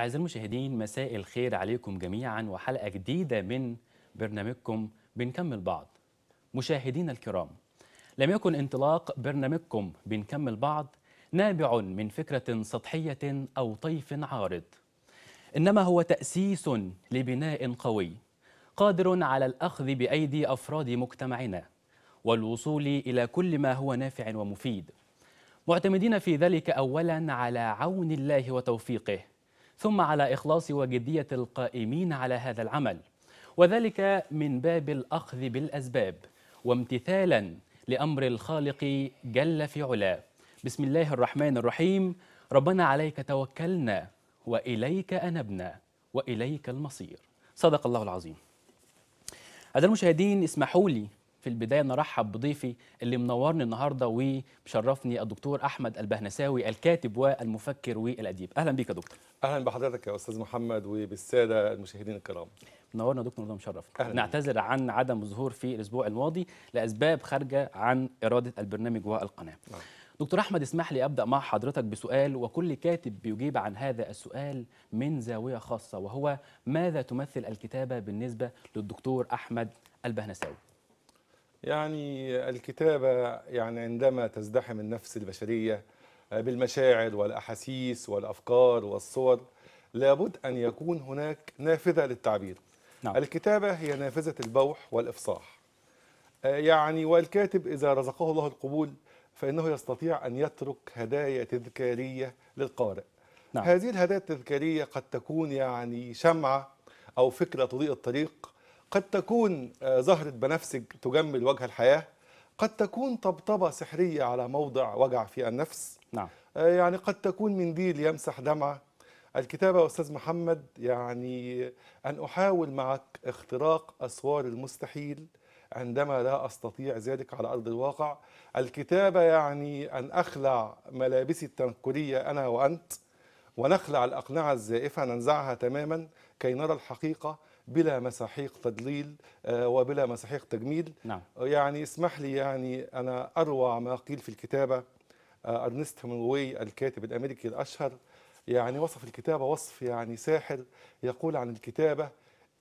أعزائي المشاهدين مساء الخير عليكم جميعا وحلقة جديدة من برنامجكم بنكمل بعض مشاهدينا الكرام لم يكن انطلاق برنامجكم بنكمل بعض نابع من فكرة سطحية أو طيف عارض إنما هو تأسيس لبناء قوي قادر على الأخذ بأيدي أفراد مجتمعنا والوصول إلى كل ما هو نافع ومفيد معتمدين في ذلك أولا على عون الله وتوفيقه ثم على إخلاص وجدية القائمين على هذا العمل وذلك من باب الأخذ بالأسباب وامتثالا لأمر الخالق جل في علاه بسم الله الرحمن الرحيم ربنا عليك توكلنا وإليك أنبنا وإليك المصير صدق الله العظيم أعزائي المشاهدين اسمحوا لي في البدايه نرحب بضيفي اللي منورني النهارده ومشرفني الدكتور احمد البهنساوي الكاتب والمفكر والاديب اهلا بيك يا دكتور اهلا بحضرتك يا استاذ محمد وبالساده المشاهدين الكرام منورنا يا دكتور رضا مشرفنا نعتذر عن عدم الظهور في الاسبوع الماضي لاسباب خارجه عن اراده البرنامج والقناه أه. دكتور احمد اسمح لي ابدا مع حضرتك بسؤال وكل كاتب بيجيب عن هذا السؤال من زاويه خاصه وهو ماذا تمثل الكتابه بالنسبه للدكتور احمد البهنساوي يعني الكتابة يعني عندما تزدحم النفس البشرية آه، بالمشاعر والأحاسيس والأفكار والصور لابد أن يكون هناك نافذة للتعبير نعم. الكتابة هي نافذة البوح والإفصاح آه، يعني والكاتب إذا رزقه الله القبول فإنه يستطيع أن يترك هدايا تذكارية للقارئ نعم. هذه الهدايا التذكارية قد تكون يعني شمعة أو فكرة تضيء الطريق قد تكون زهرة آه، بنفسج تجمل وجه الحياة قد تكون طبطبة سحرية على موضع وجع في النفس نعم. آه، يعني قد تكون منديل يمسح دمعة الكتابة أستاذ محمد يعني أن أحاول معك اختراق أسوار المستحيل عندما لا أستطيع ذلك على أرض الواقع الكتابة يعني أن أخلع ملابسي التنكرية أنا وأنت ونخلع الأقنعة الزائفة ننزعها تماما كي نرى الحقيقة بلا مساحيق تضليل آه، وبلا مساحيق تجميل نعم. يعني اسمح لي يعني أنا أروع ما قيل في الكتابة آه، أرنست هيمنوي الكاتب الأمريكي الأشهر يعني وصف الكتابة وصف يعني ساحر يقول عن الكتابة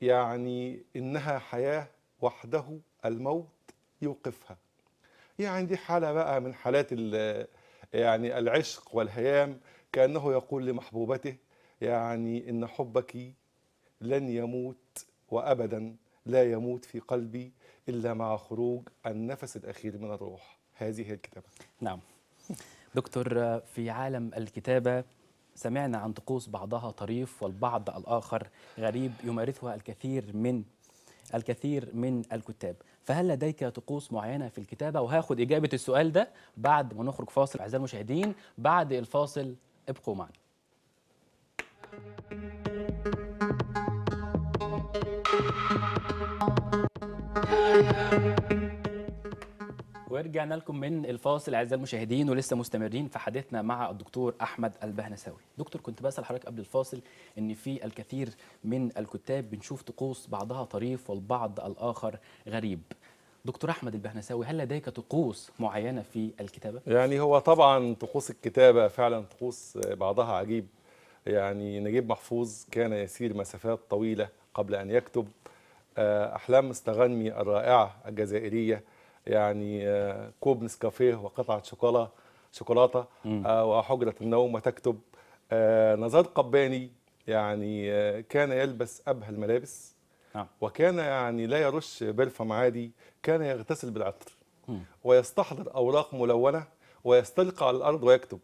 يعني إنها حياة وحده الموت يوقفها يعني دي حالة بقى من حالات يعني العشق والهيام كأنه يقول لمحبوبته يعني إن حبك لن يموت وابدا لا يموت في قلبي الا مع خروج النفس الاخير من الروح هذه هي الكتابه نعم دكتور في عالم الكتابه سمعنا عن طقوس بعضها طريف والبعض الاخر غريب يمارسها الكثير من الكثير من الكتاب فهل لديك طقوس معينه في الكتابه وهاخد اجابه السؤال ده بعد ما نخرج فاصل اعزائي المشاهدين بعد الفاصل ابقوا معنا ورجعنا لكم من الفاصل اعزائي المشاهدين ولسه مستمرين في حديثنا مع الدكتور احمد البهنساوي. دكتور كنت بسال حضرتك قبل الفاصل ان في الكثير من الكتاب بنشوف طقوس بعضها طريف والبعض الاخر غريب. دكتور احمد البهنساوي هل لديك طقوس معينه في الكتابه؟ يعني هو طبعا طقوس الكتابه فعلا طقوس بعضها عجيب. يعني نجيب محفوظ كان يسير مسافات طويله قبل ان يكتب آه، أحلام مستغنمي الرائعة الجزائرية يعني آه، كوب نسكافيه وقطعة شوكولا شوكولاتة آه، وحجرة النوم وتكتب نزار قباني يعني كان يلبس أبهى الملابس نعم. وكان يعني لا يرش برفم عادي كان يغتسل بالعطر ويستحضر أوراق ملونة ويستلقى على الأرض ويكتب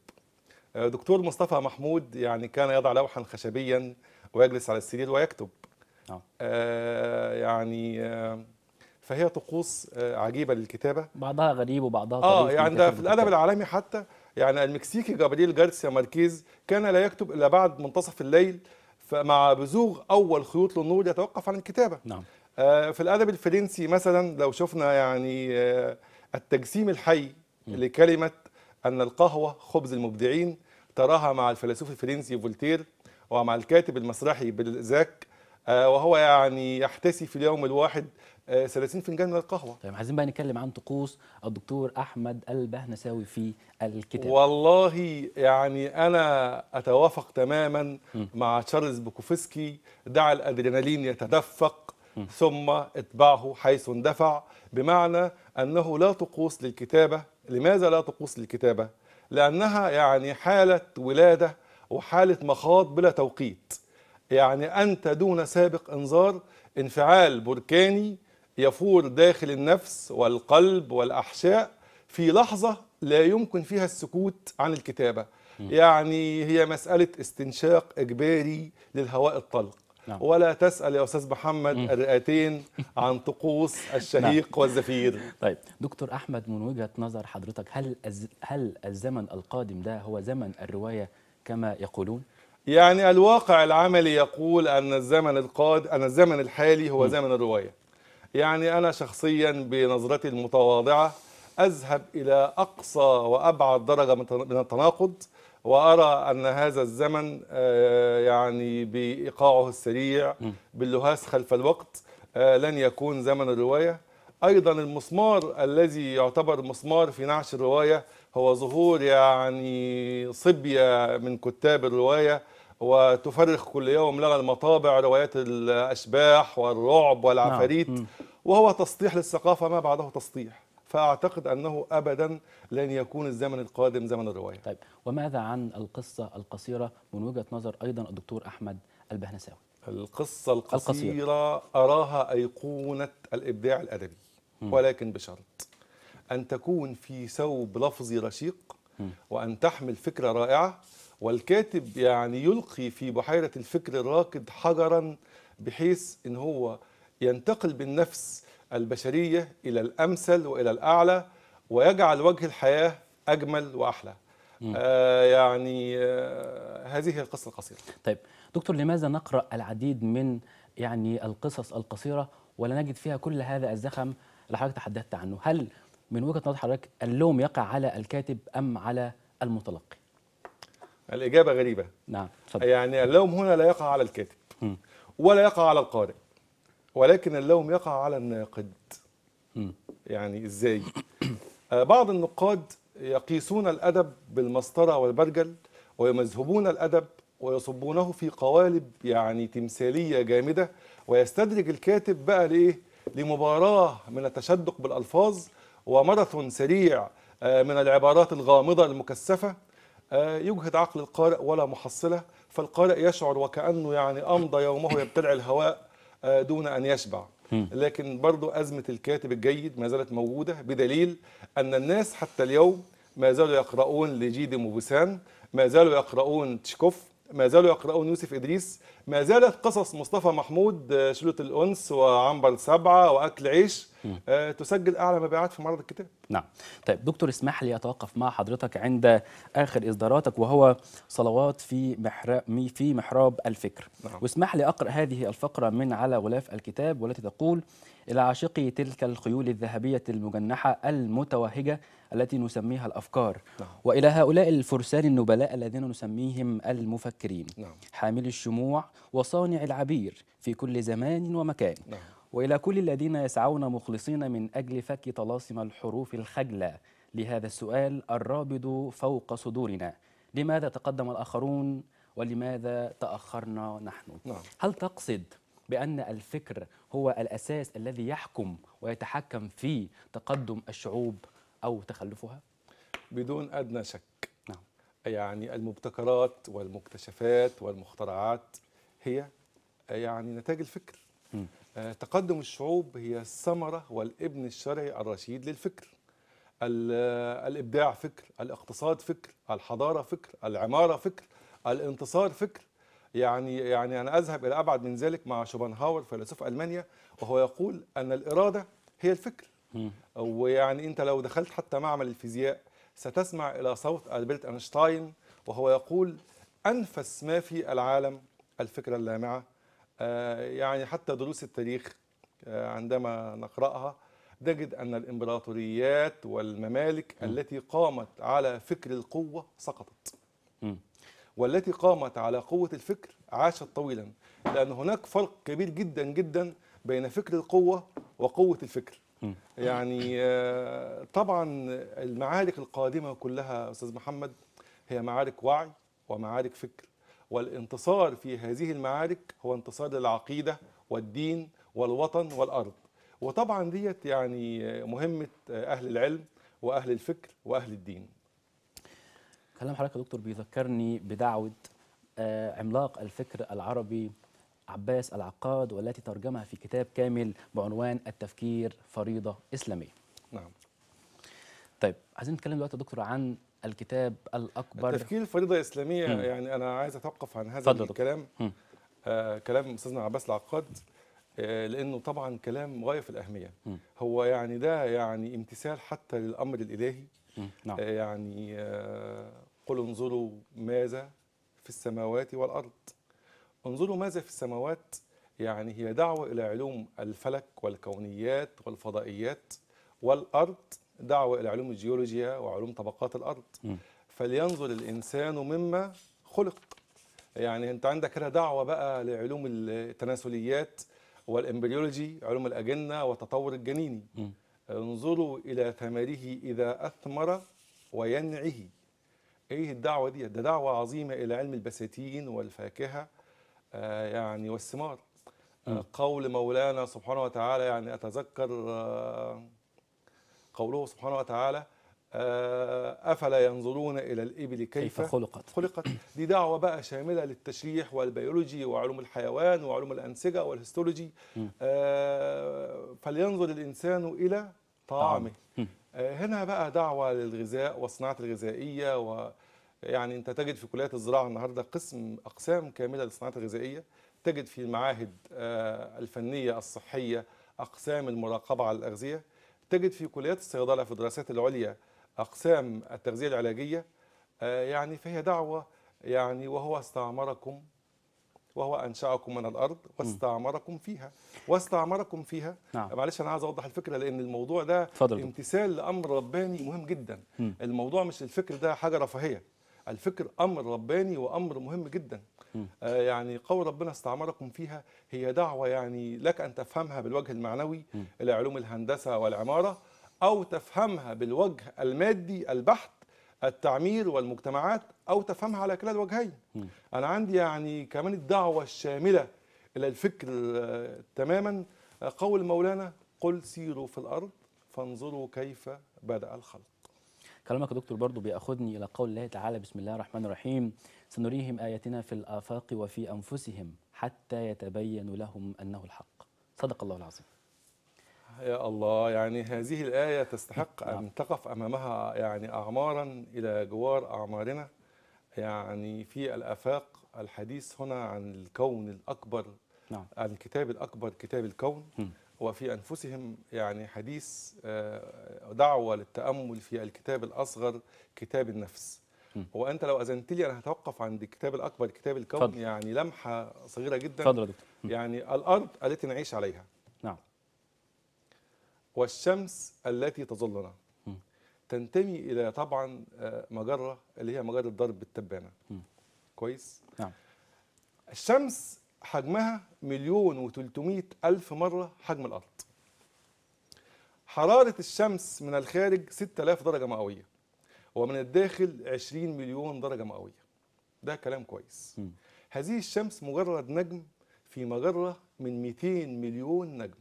دكتور مصطفى محمود يعني كان يضع لوحا خشبيا ويجلس على السرير ويكتب نعم آه يعني آه فهي طقوس آه عجيبه للكتابه بعضها غريب وبعضها طريف اه يعني ده في الادب العالمي حتى يعني المكسيكي جابرييل جارسيا ماركيز كان لا يكتب الا بعد منتصف الليل فمع بزوغ اول خيوط للنور يتوقف عن الكتابه نعم آه في الادب الفرنسي مثلا لو شفنا يعني آه التجسيم الحي م. لكلمه ان القهوه خبز المبدعين تراها مع الفيلسوف الفرنسي فولتير ومع الكاتب المسرحي بالزاك آه، وهو يعني يحتسي في اليوم الواحد 30 آه، فنجان من القهوه طيب عايزين بقى نتكلم عن طقوس الدكتور احمد البهنساوي في الكتاب والله يعني انا اتوافق تماما م. مع تشارلز بوكوفسكي دع الادرينالين يتدفق م. ثم اتبعه حيث اندفع بمعنى انه لا طقوس للكتابه لماذا لا طقوس للكتابه لانها يعني حاله ولاده وحاله مخاض بلا توقيت يعني أنت دون سابق إنذار انفعال بركاني يفور داخل النفس والقلب والأحشاء في لحظة لا يمكن فيها السكوت عن الكتابة يعني هي مسألة استنشاق إجباري للهواء الطلق نعم. ولا تسأل يا أستاذ محمد الرئتين عن طقوس نعم. الشهيق نعم. والزفير طيب دكتور أحمد من وجهة نظر حضرتك هل, أز... هل الزمن القادم ده هو زمن الرواية كما يقولون؟ يعني الواقع العملي يقول أن الزمن القاد أن الزمن الحالي هو زمن الرواية يعني أنا شخصيا بنظرتي المتواضعة أذهب إلى أقصى وأبعد درجة من التناقض وأرى أن هذا الزمن آه، يعني بإيقاعه السريع باللهاس خلف الوقت آه، لن يكون زمن الرواية أيضا المسمار الذي يعتبر مسمار في نعش الرواية هو ظهور يعني صبية من كتاب الرواية وتفرخ كل يوم لنا المطابع روايات الأشباح والرعب والعفاريت نعم. وهو تسطيح للثقافة ما بعده تسطيح فأعتقد أنه أبدا لن يكون الزمن القادم زمن الرواية طيب وماذا عن القصة القصيرة من وجهة نظر أيضا الدكتور أحمد البهنساوي القصة القصيرة القصير. أراها أيقونة الإبداع الأدبي م. ولكن بشرط أن تكون في ثوب لفظي رشيق م. وأن تحمل فكرة رائعة والكاتب يعني يلقي في بحيرة الفكر الراكد حجرا بحيث ان هو ينتقل بالنفس البشرية إلى الأمثل وإلى الأعلى ويجعل وجه الحياة أجمل وأحلى آه يعني آه هذه القصة القصيرة طيب دكتور لماذا نقرأ العديد من يعني القصص القصيرة ولا نجد فيها كل هذا الزخم اللي حضرتك تحدثت عنه هل من وجهة نظر حضرتك اللوم يقع على الكاتب أم على المتلقي الإجابة غريبة نعم صدق. يعني اللوم هنا لا يقع على الكاتب م. ولا يقع على القارئ ولكن اللوم يقع على الناقد م. يعني إزاي آه، بعض النقاد يقيسون الأدب بالمسطرة والبرجل ويمذهبون الأدب ويصبونه في قوالب يعني تمثالية جامدة ويستدرج الكاتب بقى لإيه لمباراة من التشدق بالألفاظ وماراثون سريع آه، من العبارات الغامضة المكثفة آه، يجهد عقل القارئ ولا محصله فالقارئ يشعر وكانه يعني امضى يومه يبتلع الهواء آه، دون ان يشبع لكن برضو ازمه الكاتب الجيد ما زالت موجوده بدليل ان الناس حتى اليوم ما زالوا يقرؤون لجيد موبوسان ما زالوا يقرؤون تشكوف ما زالوا يقرؤون يوسف إدريس ما زالت قصص مصطفى محمود آه، شلوت الأنس وعنبر سبعة وأكل عيش آه، تسجل أعلى مبيعات في معرض الكتاب نعم طيب دكتور اسمح لي أتوقف مع حضرتك عند آخر إصداراتك وهو صلوات في محراب, في محراب الفكر نعم. واسمح لي أقرأ هذه الفقرة من على غلاف الكتاب والتي تقول إلى عاشقي تلك الخيول الذهبية المجنحة المتوهجة التي نسميها الأفكار نعم. وإلى هؤلاء الفرسان النبلاء الذين نسميهم المفكرين نعم. حامل الشموع وصانع العبير في كل زمان ومكان نعم. وإلى كل الذين يسعون مخلصين من أجل فك طلاسم الحروف الخجلة لهذا السؤال الرابض فوق صدورنا لماذا تقدم الآخرون ولماذا تأخرنا نحن نعم. هل تقصد بأن الفكر هو الأساس الذي يحكم ويتحكم في تقدم الشعوب أو تخلفها؟ بدون أدنى شك نعم. يعني المبتكرات والمكتشفات والمخترعات هي يعني نتاج الفكر م. آه، تقدم الشعوب هي الثمرة والابن الشرعي الرشيد للفكر آه، الإبداع فكر الاقتصاد فكر الحضارة فكر العمارة فكر الانتصار فكر يعني يعني أنا أذهب إلى أبعد من ذلك مع شوبنهاور فيلسوف ألمانيا وهو يقول أن الإرادة هي الفكر ويعني انت لو دخلت حتى معمل الفيزياء ستسمع الى صوت البرت اينشتاين وهو يقول انفس ما في العالم الفكره اللامعه آه، يعني حتى دروس التاريخ آه، عندما نقراها نجد ان الامبراطوريات والممالك م. التي قامت على فكر القوه سقطت م. والتي قامت على قوه الفكر عاشت طويلا لان هناك فرق كبير جدا جدا بين فكر القوه وقوه الفكر يعني آه، طبعا المعارك القادمة كلها أستاذ محمد هي معارك وعي ومعارك فكر والانتصار في هذه المعارك هو انتصار للعقيدة والدين والوطن والأرض وطبعا ديت يعني مهمة أهل العلم وأهل الفكر وأهل الدين كلام حضرتك يا دكتور بيذكرني بدعوة آه، عملاق الفكر العربي عباس العقاد والتي ترجمها في كتاب كامل بعنوان التفكير فريضة إسلامية نعم طيب عايزين نتكلم دلوقتي يا دكتور عن الكتاب الأكبر التفكير فريضة إسلامية م. يعني أنا عايز أتوقف عن هذا فضل الكلام آه كلام أستاذنا عباس العقاد آه لأنه طبعا كلام غاية في الأهمية م. هو يعني ده يعني امتثال حتى للأمر الإلهي نعم. آه يعني آه قل انظروا ماذا في السماوات والأرض انظروا ماذا في السماوات يعني هي دعوة إلى علوم الفلك والكونيات والفضائيات والأرض دعوة إلى علوم الجيولوجيا وعلوم طبقات الأرض م. فلينظر الإنسان مما خلق يعني أنت عندك هنا دعوة بقى لعلوم التناسليات والإمبريولوجي علوم الأجنة والتطور الجنيني م. انظروا إلى ثمره إذا أثمر وينعه إيه الدعوة دي؟ ده دعوة عظيمة إلى علم البساتين والفاكهة آه، يعني والثمار آه، قول مولانا سبحانه وتعالى يعني أتذكر آه، قوله سبحانه وتعالى أفلا ينظرون إلى الإبل كيف, كيف خلقت خلقت دي دعوة بقى شاملة للتشريح والبيولوجي وعلوم الحيوان وعلوم الأنسجة والهيستولوجي فلينظر الإنسان إلى طعامه هنا بقى دعوة للغذاء والصناعة الغذائية و يعني انت تجد في كليات الزراعه النهارده قسم اقسام كامله للصناعات الغذائيه تجد في المعاهد آه، الفنيه الصحيه اقسام المراقبه على الاغذيه تجد في كليات الصيدله في الدراسات العليا اقسام التغذيه العلاجيه آه، يعني فهي دعوه يعني وهو استعمركم وهو انشاكم من الارض واستعمركم فيها واستعمركم فيها نعم. معلش انا عايز اوضح الفكره لان الموضوع ده فضل. امتثال لامر رباني مهم جدا م. الموضوع مش الفكر ده حاجه رفاهيه الفكر امر رباني وامر مهم جدا آه يعني قول ربنا استعمركم فيها هي دعوه يعني لك ان تفهمها بالوجه المعنوي م. الى علوم الهندسه والعماره او تفهمها بالوجه المادي البحت التعمير والمجتمعات او تفهمها على كلا الوجهين م. انا عندي يعني كمان الدعوه الشامله الى الفكر آه تماما آه، قول مولانا قل سيروا في الارض فانظروا كيف بدا الخلق كلامك يا دكتور برضو بياخذني الى قول الله تعالى بسم الله الرحمن الرحيم سنريهم اياتنا في الافاق وفي انفسهم حتى يتبين لهم انه الحق صدق الله العظيم يا الله يعني هذه الآية تستحق نعم. أن تقف أمامها يعني أعمارا إلى جوار أعمارنا يعني في الآفاق الحديث هنا عن الكون الأكبر نعم. عن الكتاب الأكبر كتاب الكون وفي أنفسهم يعني حديث آه، دعوة للتأمل في الكتاب الأصغر كتاب النفس وأنت لو أذنت لي أنا هتوقف عند الكتاب الأكبر كتاب الكون فضل. يعني لمحة صغيرة جدا فضل دكتور. يعني الأرض التي نعيش عليها نعم والشمس التي تظلنا تنتمي إلى طبعا آه، مجرة اللي هي مجرة ضرب التبانة كويس نعم الشمس حجمها مليون و ألف مرة حجم الأرض حرارة الشمس من الخارج 6000 درجة مئوية ومن الداخل 20 مليون درجة مئوية ده كلام كويس م. هذه الشمس مجرد نجم في مجرة من 200 مليون نجم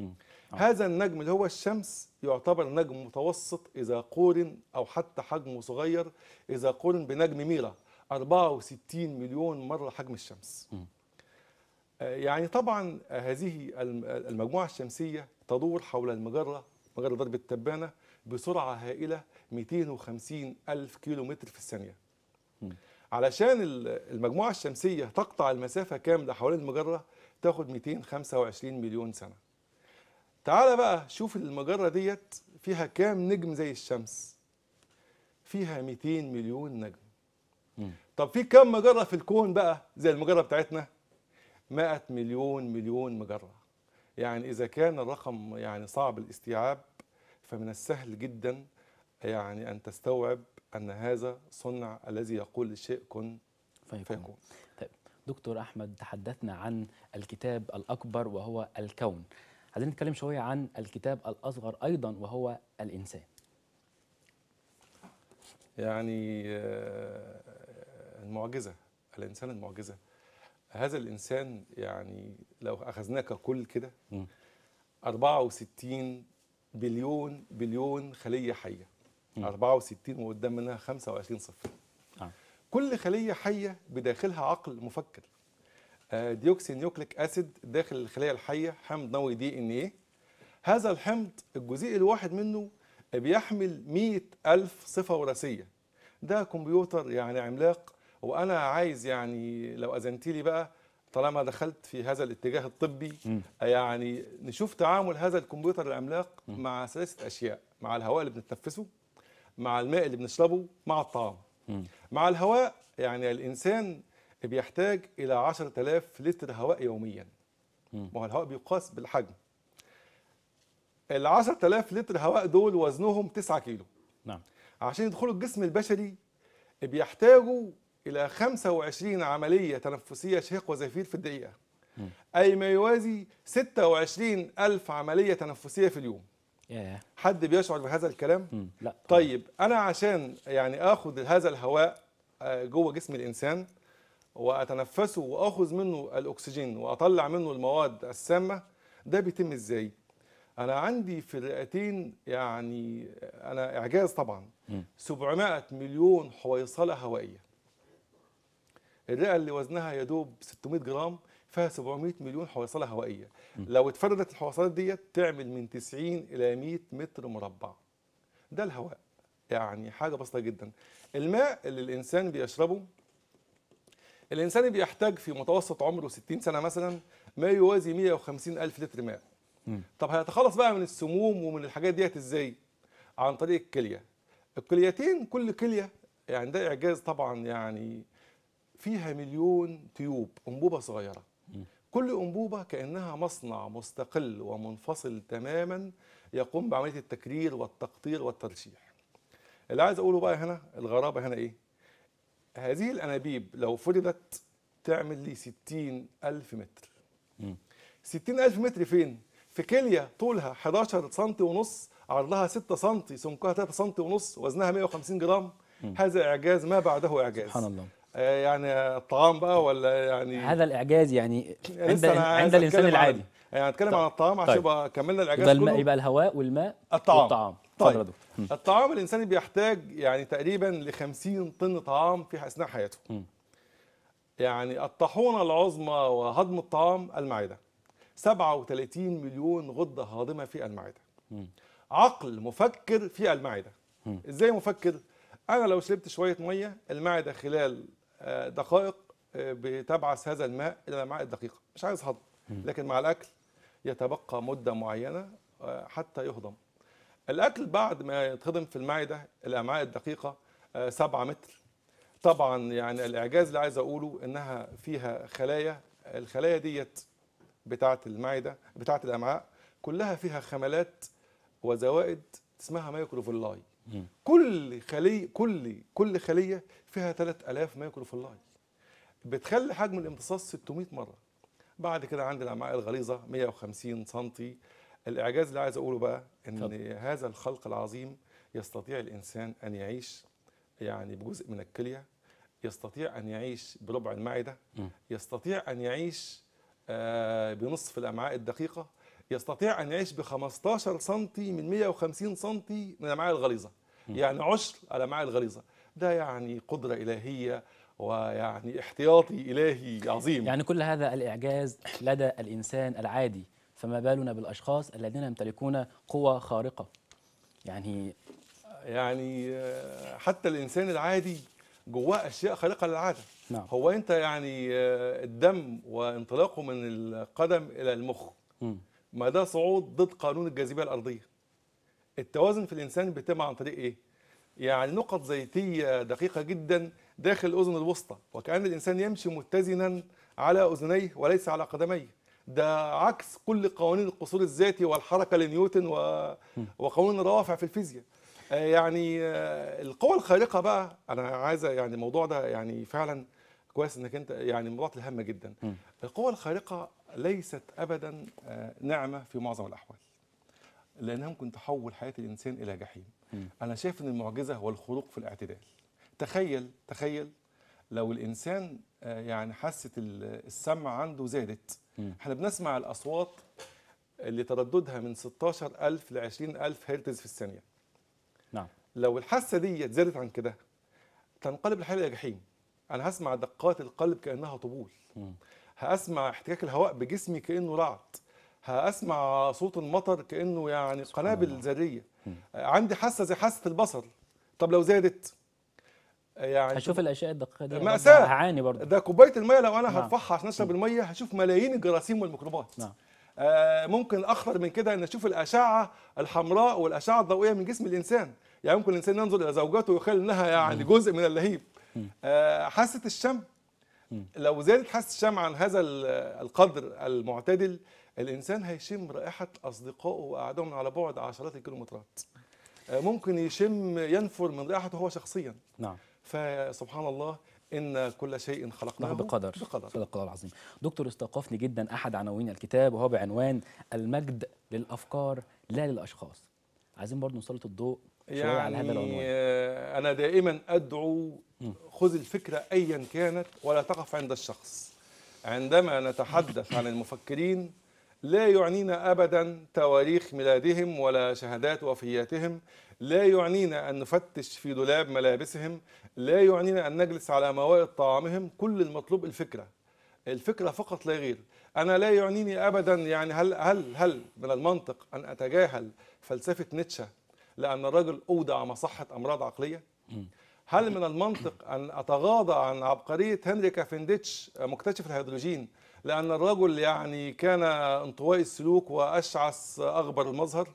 آه. هذا النجم اللي هو الشمس يعتبر نجم متوسط إذا قورن أو حتى حجمه صغير إذا قورن بنجم ميرا 64 مليون مرة حجم الشمس م. آه، يعني طبعا آه، هذه المجموعة الشمسية تدور حول المجرة مجرة درب التبانة بسرعة هائلة 250 ألف متر في الثانية علشان المجموعة الشمسية تقطع المسافة كاملة حوالين المجرة تاخد 225 مليون سنة تعال بقى شوف المجرة ديت فيها كام نجم زي الشمس فيها 200 مليون نجم طب في كام مجرة في الكون بقى زي المجرة بتاعتنا 100 مليون مليون مجرة يعني إذا كان الرقم يعني صعب الاستيعاب فمن السهل جدا يعني أن تستوعب أن هذا صنع الذي يقول الشيء كن فيكون, فيكون. طيب دكتور أحمد تحدثنا عن الكتاب الأكبر وهو الكون عايزين نتكلم شوية عن الكتاب الأصغر أيضا وهو الإنسان يعني آه، المعجزة الإنسان المعجزة هذا الانسان يعني لو اخذناه ككل كده 64 بليون بليون خليه حيه م. 64 وقدام منها 25 صفر آه. كل خليه حيه بداخلها عقل مفكر آه، ديوكسي نيوكليك اسيد داخل الخليه الحيه حمض نووي دي ان ايه هذا الحمض الجزيء الواحد منه بيحمل 100 ألف صفة وراثية ده كمبيوتر يعني عملاق وانا عايز يعني لو اذنت لي بقى طالما دخلت في هذا الاتجاه الطبي م. يعني نشوف تعامل هذا الكمبيوتر العملاق م. مع ثلاثه اشياء مع الهواء اللي بنتنفسه مع الماء اللي بنشربه مع الطعام م. مع الهواء يعني الانسان بيحتاج الى 10000 لتر هواء يوميا ما هو الهواء بيقاس بالحجم ال 10000 لتر هواء دول وزنهم 9 كيلو نعم عشان يدخلوا الجسم البشري بيحتاجوا إلى 25 عملية تنفسية شهيق وزفير في الدقيقة أي ما يوازي 26 ألف عملية تنفسية في اليوم حد بيشعر بهذا الكلام؟ لا طيب أنا عشان يعني اخذ هذا الهواء آه، جوه جسم الإنسان وأتنفسه وآخذ منه الأكسجين وأطلع منه المواد السامة ده بيتم إزاي؟ انا عندي في الرئتين يعني آه، انا اعجاز طبعا 700 مليون حويصله هوائيه الرئه اللي وزنها يا دوب 600 جرام فيها 700 مليون حويصله هوائيه لو اتفردت الحويصلات ديت تعمل من 90 الى 100 متر مربع ده الهواء يعني حاجه بسيطه جدا الماء اللي الانسان بيشربه الانسان بيحتاج في متوسط عمره 60 سنه مثلا ما يوازي 150 الف لتر ماء م. طب هيتخلص بقى من السموم ومن الحاجات ديت ازاي عن طريق الكليه الكليتين كل كليه يعني ده اعجاز طبعا يعني فيها مليون تيوب انبوبه صغيره كل انبوبه كانها مصنع مستقل ومنفصل تماما يقوم بعمليه التكرير والتقطير والترشيح اللي عايز اقوله بقى هنا الغرابه هنا ايه هذه الانابيب لو فرضت تعمل لي 60 ألف متر 60 ألف متر فين؟ في كلية طولها 11 سم ونص عرضها 6 سم سمكها 3 سم ونص وزنها 150 جرام هذا إعجاز ما بعده إعجاز سبحان الله آه، يعني الطعام بقى ولا يعني هذا الاعجاز يعني عند عند الانسان العادي يعني هنتكلم طيب. عن الطعام عشان طيب. يبقى طيب. كملنا الاعجاز كله الماء يبقى الهواء والماء الطعام والطعام طيب الطعام الانساني بيحتاج يعني تقريبا ل 50 طن طعام في اثناء حياته م. يعني الطاحونه العظمى وهضم الطعام المعده 37 مليون غده هاضمه في المعده م. عقل مفكر في المعده م. ازاي مفكر انا لو شربت شويه ميه المعده خلال آه، دقائق آه، بتبعث هذا الماء الى الامعاء الدقيقه مش عايز هضم لكن مع الاكل يتبقى مده معينه آه، حتى يهضم الاكل بعد ما يتهضم في المعده الامعاء الدقيقه 7 متر طبعا يعني الاعجاز اللي عايز اقوله انها فيها خلايا الخلايا ديت بتاعه المعده بتاعه الامعاء كلها فيها خملات وزوائد اسمها مايكروفيلاي كل خليه كل كل خليه فيها 3000 مايكرو فلاي بتخلي حجم الامتصاص 600 مره بعد كده عندي الامعاء الغليظه 150 سم الاعجاز اللي عايز اقوله بقى ان طب. هذا الخلق العظيم يستطيع الانسان ان يعيش يعني بجزء من الكليه يستطيع ان يعيش بربع المعده يستطيع ان يعيش آه، بنصف الامعاء الدقيقه يستطيع ان يعيش ب 15 سم من 150 سم من الامعاء الغليظه يعني عشر الامعاء الغليظه ده يعني قدره الهيه ويعني احتياطي الهي عظيم يعني كل هذا الاعجاز لدى الانسان العادي فما بالنا بالاشخاص الذين يمتلكون قوى خارقه يعني يعني حتى الانسان العادي جواه اشياء خارقه للعاده نعم. هو انت يعني الدم وانطلاقه من القدم الى المخ م. ما ده صعود ضد قانون الجاذبيه الارضيه التوازن في الانسان بيتم عن طريق ايه يعني نقط زيتيه دقيقه جدا داخل الاذن الوسطى وكان الانسان يمشي متزنا على اذنيه وليس على قدميه ده عكس كل قوانين القصور الذاتي والحركه لنيوتن و... وقوانين الروافع في الفيزياء آه، يعني آه، القوى الخارقه بقى انا عايزة يعني الموضوع ده يعني فعلا كويس انك انت يعني موضوع الهامه جدا القوى الخارقه ليست ابدا آه، نعمه في معظم الاحوال لانها ممكن تحول حياه الانسان الى جحيم م. انا شايف ان المعجزه هو الخروق في الاعتدال تخيل تخيل لو الانسان آه، يعني حاسه السمع عنده زادت احنا بنسمع الاصوات اللي ترددها من 16000 ل 20000 هرتز في الثانيه نعم لو الحاسه دي زادت عن كده تنقلب الحياه الى جحيم انا هسمع دقات القلب كانها طبول م. هاسمع احتكاك الهواء بجسمي كانه رعد هاسمع صوت المطر كانه يعني قنابل ذريه عندي حاسه زي حاسه البصر طب لو زادت يعني هشوف الاشياء الدقيقه دي مأساة هعاني برضه ده كوبايه الميه لو انا نعم. هرفعها عشان اشرب الميه هشوف ملايين الجراثيم والميكروبات نعم. آه ممكن اخطر من كده ان اشوف الاشعه الحمراء والاشعه الضوئيه من جسم الانسان يعني ممكن الانسان ينظر الى زوجته ويخيل انها يعني جزء من اللهيب آه حاسه الشم لو زادت حاسه الشم عن هذا القدر المعتدل الانسان هيشم رائحه اصدقائه من على بعد عشرات الكيلومترات آه، ممكن يشم ينفر من رائحته هو شخصيا نعم فسبحان الله ان كل شيء خلقناه بقدر بقدر صدق الله العظيم دكتور استوقفني جدا احد عناوين الكتاب وهو بعنوان المجد للافكار لا للاشخاص عايزين برضه نسلط الضوء يعني شويه على هذا يعني، العنوان آه، انا دائما ادعو خذ الفكره ايا كانت ولا تقف عند الشخص عندما نتحدث عن المفكرين لا يعنينا ابدا تواريخ ميلادهم ولا شهادات وفياتهم لا يعنينا ان نفتش في دولاب ملابسهم لا يعنينا ان نجلس على موائد طعامهم كل المطلوب الفكره الفكره فقط لا غير انا لا يعنيني ابدا يعني هل هل هل من المنطق ان اتجاهل فلسفه نيتشه لان الرجل اودع مصحه امراض عقليه هل من المنطق ان اتغاضى عن عبقريه هنري كافنديتش مكتشف الهيدروجين لان الرجل يعني كان انطوائي السلوك واشعث اغبر المظهر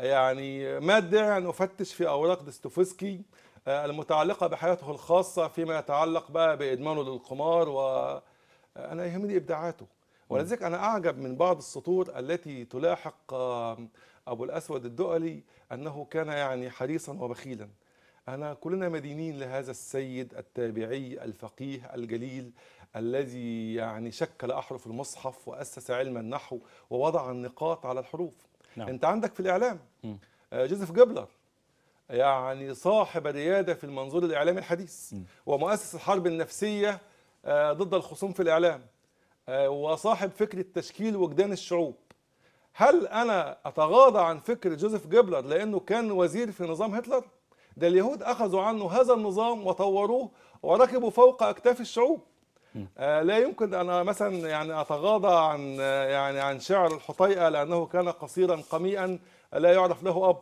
يعني ما الداعي ان افتش في اوراق دستوفسكي آه، المتعلقه بحياته الخاصه فيما يتعلق بقى بادمانه للقمار و آه، انا يهمني ابداعاته ولذلك انا اعجب من بعض السطور التي تلاحق أبو الأسود الدؤلي أنه كان يعني حريصا وبخيلا أنا كلنا مدينين لهذا السيد التابعي الفقيه الجليل الذي يعني شكل أحرف المصحف وأسس علم النحو ووضع النقاط على الحروف نعم. أنت عندك في الإعلام م. آه، جوزيف جبلر يعني صاحب الريادة في المنظور الإعلامي الحديث م. ومؤسس الحرب النفسية آه، ضد الخصوم في الإعلام آه، وصاحب فكرة تشكيل وجدان الشعوب هل انا اتغاضى عن فكر جوزيف جيبلر لانه كان وزير في نظام هتلر ده اليهود اخذوا عنه هذا النظام وطوروه وركبوا فوق اكتاف الشعوب آه لا يمكن انا مثلا يعني اتغاضى عن آه، يعني عن شعر الحطيئه لانه كان قصيرا قميئا لا يعرف له اب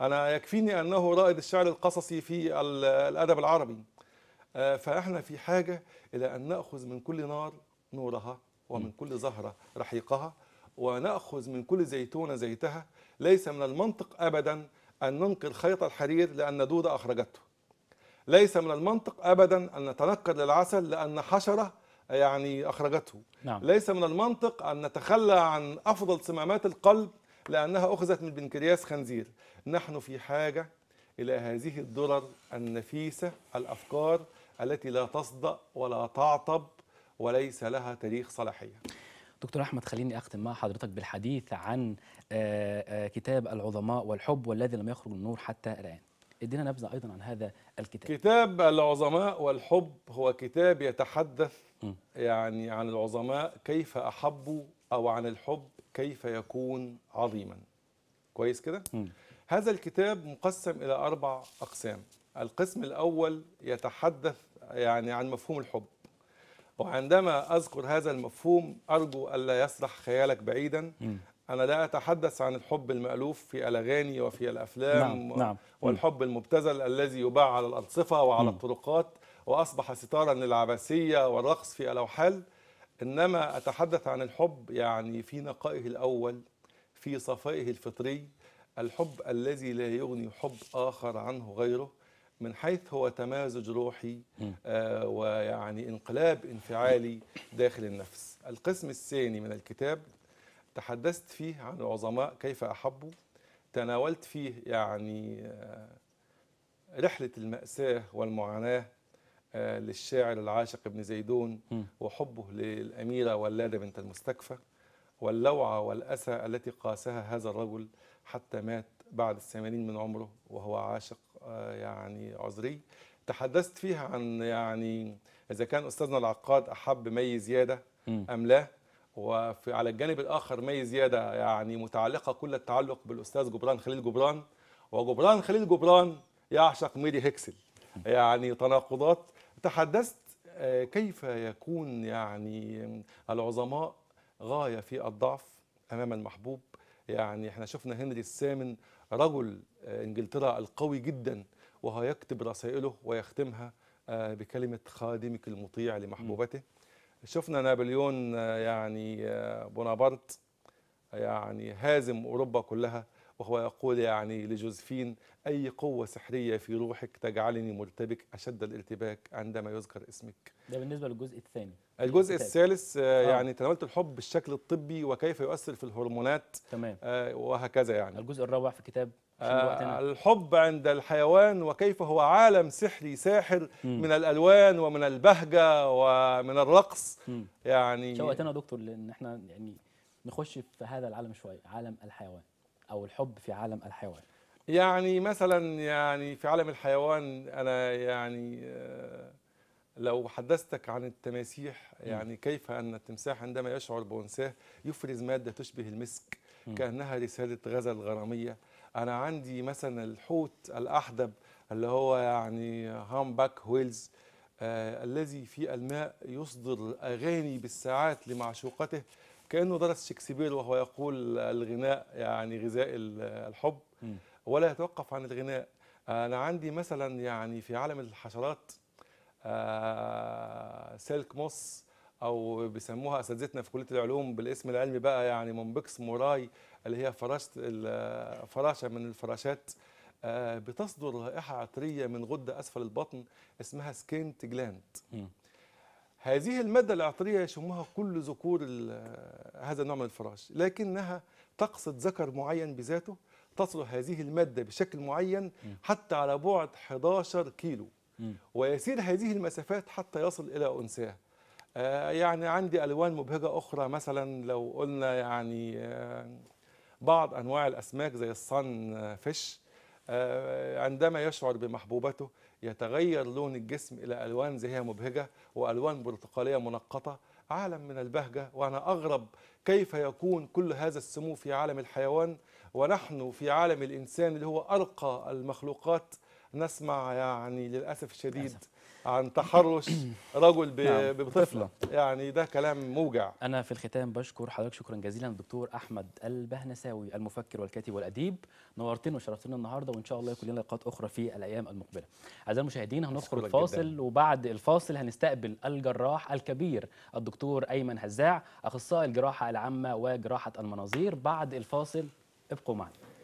انا يكفيني انه رائد الشعر القصصي في الادب العربي آه فاحنا في حاجه الى ان ناخذ من كل نار نورها ومن كل زهره رحيقها ونأخذ من كل زيتونة زيتها ليس من المنطق أبدا أن ننقل خيط الحرير لأن دودة أخرجته ليس من المنطق أبدا أن نتنكر للعسل لأن حشرة يعني أخرجته نعم. ليس من المنطق أن نتخلى عن أفضل صمامات القلب لأنها أخذت من بنكرياس خنزير نحن في حاجة إلى هذه الدرر النفيسة الأفكار التي لا تصدأ ولا تعطب وليس لها تاريخ صلاحية دكتور احمد خليني اختم مع حضرتك بالحديث عن آه، آه، كتاب العظماء والحب والذي لم يخرج من النور حتى الان ادينا نبذه ايضا عن هذا الكتاب كتاب العظماء والحب هو كتاب يتحدث يعني عن العظماء كيف احبوا او عن الحب كيف يكون عظيما كويس كده هذا الكتاب مقسم الى اربع اقسام القسم الاول يتحدث يعني عن مفهوم الحب وعندما أذكر هذا المفهوم أرجو ألا يسرح خيالك بعيدا أنا لا أتحدث عن الحب المألوف في الأغاني وفي الأفلام نعم. نعم. والحب المبتذل الذي يباع على الأرصفة وعلى م. الطرقات وأصبح ستارا للعباسية والرقص في الأوحال إنما أتحدث عن الحب يعني في نقائه الأول في صفائه الفطري الحب الذي لا يغني حب آخر عنه غيره من حيث هو تمازج روحي آه ويعني انقلاب انفعالي داخل النفس القسم الثاني من الكتاب تحدثت فيه عن العظماء كيف أحبوا تناولت فيه يعني آه رحلة المأساة والمعاناة آه للشاعر العاشق ابن زيدون وحبه للأميرة ولادة بنت المستكفى واللوعة والأسى التي قاسها هذا الرجل حتى مات بعد الثمانين من عمره وهو عاشق يعني عذري تحدثت فيها عن يعني اذا كان استاذنا العقاد احب مي زياده ام لا وفي على الجانب الاخر مي زياده يعني متعلقه كل التعلق بالاستاذ جبران خليل جبران وجبران خليل جبران يعشق ميري هيكسل يعني تناقضات تحدثت آه، كيف يكون يعني العظماء غايه في الضعف امام المحبوب يعني احنا شفنا هنري الثامن رجل آه، انجلترا القوي جدا وهو يكتب رسائله ويختمها آه، بكلمه خادمك المطيع لمحبوبته شفنا نابليون آه، يعني بونابرت يعني هازم اوروبا كلها وهو يقول يعني لجوزفين أي قوة سحرية في روحك تجعلني مرتبك أشد الارتباك عندما يذكر اسمك ده بالنسبة للجزء الثاني الجزء الثالث آه،, آه. يعني تناولت الحب بالشكل الطبي وكيف يؤثر في الهرمونات تمام آه وهكذا يعني الجزء الرابع في كتاب آه الحب عند الحيوان وكيف هو عالم سحري ساحر مم. من الالوان ومن البهجه ومن الرقص مم. يعني شوقتنا يا دكتور لان احنا يعني نخش في هذا العالم شويه عالم الحيوان او الحب في عالم الحيوان يعني مثلا يعني في عالم الحيوان انا يعني آه، لو حدثتك عن التماسيح يعني كيف ان التمساح عندما يشعر بانساه يفرز ماده تشبه المسك كانها رساله غزل غراميه انا عندي مثلا الحوت الاحدب اللي هو يعني هامباك ويلز آه الذي في الماء يصدر اغاني بالساعات لمعشوقته كانه درس شكسبير وهو يقول الغناء يعني غذاء الحب ولا يتوقف عن الغناء انا عندي مثلا يعني في عالم الحشرات آه، سلك موس او بيسموها اساتذتنا في كليه العلوم بالاسم العلمي بقى يعني منبكس موراي اللي هي فراشه الفراشه من الفراشات آه، بتصدر رائحه عطريه من غده اسفل البطن اسمها سكينت جلاند هذه المادة العطرية يشمها كل ذكور هذا النوع من الفراش لكنها تقصد ذكر معين بذاته تصل هذه المادة بشكل معين حتى على بعد 11 كيلو ويسير هذه المسافات حتى يصل إلى انثاه آه، يعني عندي ألوان مبهجة أخرى مثلا لو قلنا يعني آه، بعض أنواع الأسماك زي الصن فيش آه، عندما يشعر بمحبوبته يتغير لون الجسم إلى ألوان زيها مبهجة وألوان برتقالية منقطة عالم من البهجة وأنا أغرب كيف يكون كل هذا السمو في عالم الحيوان ونحن في عالم الإنسان اللي هو أرقى المخلوقات نسمع يعني للأسف الشديد عن تحرش رجل نعم، بطفله يعني ده كلام موجع انا في الختام بشكر حضرتك شكرا جزيلا الدكتور احمد البهنساوي المفكر والكاتب والاديب نورتنا وشرفتنا النهارده وان شاء الله يكون لنا لقاءات اخرى في الايام المقبله اعزائي المشاهدين هنخرج فاصل وبعد الفاصل هنستقبل الجراح الكبير الدكتور ايمن هزاع اخصائي الجراحه العامه وجراحه المناظير بعد الفاصل ابقوا معنا